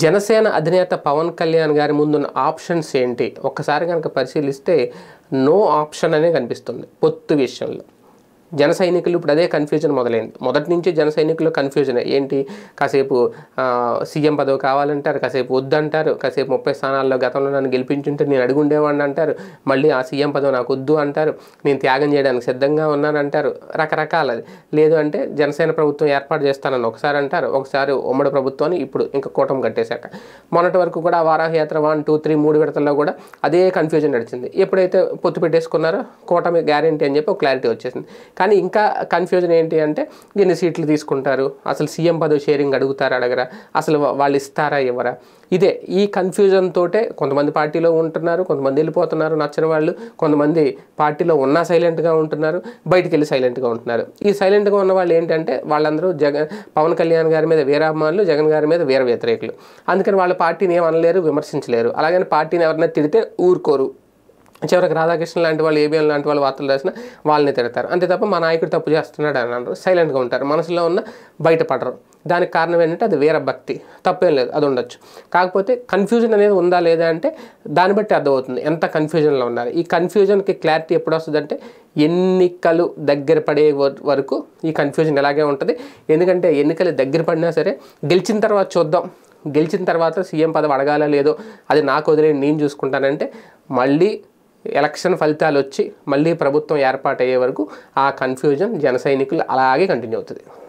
జనసేన అధినేత పవన్ కళ్యాణ్ గారి ముందున్న ఆప్షన్స్ ఏంటి ఒక్కసారి కనుక పరిశీలిస్తే నో ఆప్షన్ అనే కనిపిస్తుంది పొత్తు విషయంలో జన సైనికులు ఇప్పుడు అదే కన్ఫ్యూజన్ మొదలైంది మొదటి నుంచి జన సైనికులు కన్ఫ్యూజన్ ఏంటి కాసేపు సీఎం పదవి కావాలంటారు కాసేపు వద్దంటారు కాసేపు ముప్పై స్థానాల్లో గతంలో నన్ను గెలిపించుంటే నేను అడుగుండేవాడిని అంటారు మళ్ళీ ఆ సీఎం పదవి నాకు వద్దు అంటారు నేను త్యాగం చేయడానికి సిద్ధంగా ఉన్నానంటారు రకరకాలది లేదు అంటే జనసేన ప్రభుత్వం ఏర్పాటు చేస్తానని ఒకసారి అంటారు ఒకసారి ఉమ్మడి ప్రభుత్వాన్ని ఇప్పుడు ఇంకా కూటమి కట్టేశాక మొన్నటి వరకు కూడా వారాహయాత్ర వన్ టూ త్రీ మూడు విడతల్లో కూడా అదే కన్ఫ్యూజన్ నడిచింది ఎప్పుడైతే పొత్తు పెట్టేసుకున్నారో కూటమి గ్యారంటీ అని చెప్పి ఒక క్లారిటీ వచ్చేసింది కానీ ఇంకా కన్ఫ్యూజన్ ఏంటి అంటే ఎన్ని సీట్లు తీసుకుంటారు అసలు సీఎం పదవి షేరింగ్ అడుగుతారా అడగరా అసలు వాళ్ళు ఇస్తారా ఇవ్వరా ఇదే ఈ కన్ఫ్యూజన్ తోటే కొంతమంది పార్టీలో ఉంటున్నారు కొంతమంది వెళ్ళిపోతున్నారు నచ్చని వాళ్ళు కొంతమంది పార్టీలో ఉన్నా సైలెంట్గా ఉంటున్నారు బయటికి వెళ్ళి సైలెంట్గా ఉంటున్నారు ఈ సైలెంట్గా ఉన్న వాళ్ళు ఏంటంటే వాళ్ళందరూ జగన్ పవన్ కళ్యాణ్ గారి మీద వీరాభిమానులు జగన్ గారి మీద వీర వ్యతిరేకులు అందుకని వాళ్ళ పార్టీని ఏమనలేరు విమర్శించలేరు అలాగని పార్టీని ఎవరైనా తిడితే ఊరుకోరు చివరికి రాధాకృష్ణ లాంటి వాళ్ళు ఏబిఎం లాంటి వాళ్ళు వార్తలు రాసిన వాళ్ళని తిడతారు అంతే తప్ప మా నాయకుడు తప్పు చేస్తున్నాడు అని అన్నారు సైలెంట్గా ఉంటారు మనసులో ఉన్న బయటపడరు దానికి కారణం ఏంటంటే అది వేరే భక్తి తప్పేం లేదు అది ఉండొచ్చు కాకపోతే కన్ఫ్యూజన్ అనేది ఉందా లేదా అంటే దాన్ని బట్టి అర్థమవుతుంది ఎంత కన్ఫ్యూజన్లో ఉన్నారు ఈ కన్ఫ్యూజన్కి క్లారిటీ ఎప్పుడు వస్తుందంటే ఎన్నికలు దగ్గర పడే వరకు ఈ కన్ఫ్యూజన్ ఎలాగే ఉంటుంది ఎందుకంటే ఎన్నికలు దగ్గర పడినా సరే గెలిచిన తర్వాత చూద్దాం గెలిచిన తర్వాత సీఎం పదవి అడగాలా లేదో అది నాకు వదిలే నేను చూసుకుంటానంటే మళ్ళీ ఎలక్షన్ ఫలితాలు వచ్చి మళ్ళీ ప్రభుత్వం ఏర్పాటయ్యే వరకు ఆ కన్ఫ్యూజన్ జన అలాగే కంటిన్యూ అవుతుంది